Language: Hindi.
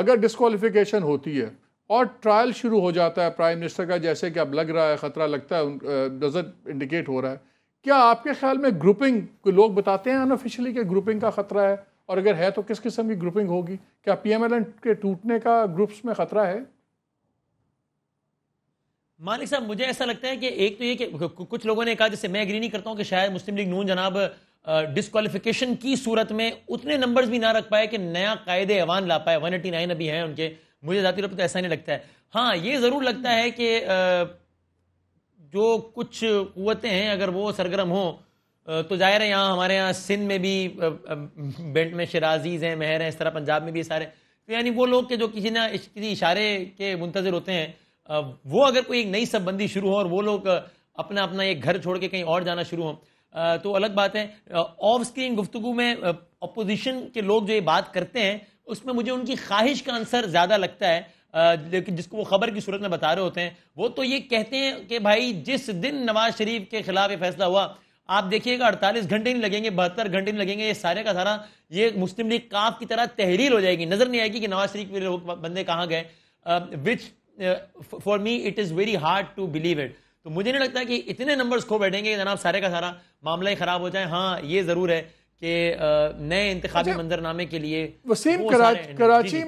अगर डिस्कवालिफिकेशन होती है और ट्रायल शुरू हो जाता है प्राइम मिनिस्टर का जैसे कि अब लग रहा है ख़तरा लगता है डजट इंडिकेट हो रहा है क्या आपके ख्याल में ग्रुपिंग को लोग बताते हैं अनऑफिशियली कि ग्रुपिंग का ख़तरा है और अगर है तो किस किस्म की ग्रुपिंग होगी क्या पीएमएलएन के टूटने का ग्रुप्स में ख़तरा है मालिक साहब मुझे ऐसा लगता है कि एक तो ये कि कुछ लोगों ने कहा जैसे मैं एग्री नहीं करता हूँ कि शायद मुस्लिम लीग नून जनाब डिस्कालिफिकेशन की सूरत में उतने नंबर्स भी ना रख पाए कि नया कायद ऐवान ला पाए वन एटी नाइन अभी हैं उनके मुझे जाती रूप तो ऐसा नहीं लगता है हाँ ये ज़रूर लगता है कि जो कुछ कुतें हैं अगर वो सरगर्म हों तो जाहिर है यहाँ हमारे यहाँ सिंध में भी बेंट में शराजीज़ हैं महर हैं इस तरह पंजाब में भी सारे तो यानी वो लोग के जो किसी ना किसी इशारे के मुंतजर होते हैं वो अगर कोई एक नई सब बंदी शुरू हो और वो लोग अपना अपना एक घर छोड़ के कहीं और जाना शुरू हों तो अलग बात है ऑफ स्क्रीन गुफ्तु में अपोजिशन के लोग जो ये बात करते हैं उसमें मुझे उनकी ख्वाहिश का आंसर ज़्यादा लगता है लेकिन जिसको वो खबर की सूरत में बता रहे होते हैं वो तो ये कहते हैं कि भाई जिस दिन नवाज शरीफ के खिलाफ ये फैसला हुआ आप देखिएगा अड़तालीस घंटे नहीं लगेंगे बहत्तर घंटे नहीं लगेंगे ये सारे का सारा ये मुस्लिम लीग काफ की तरह तहरीर हो जाएगी नजर नहीं आएगी कि नवाज शरीफ के बंदे कहाँ गए which for me it is very hard to believe it तो मुझे नहीं लगता कि इतने नंबर्स खो बैठेंगे जनाब सारे का सारा मामला ही खराब हो जाए हाँ ये ज़रूर है कि नए इंतजामी अच्छा, मंजरनामे के लिए वसीम कराची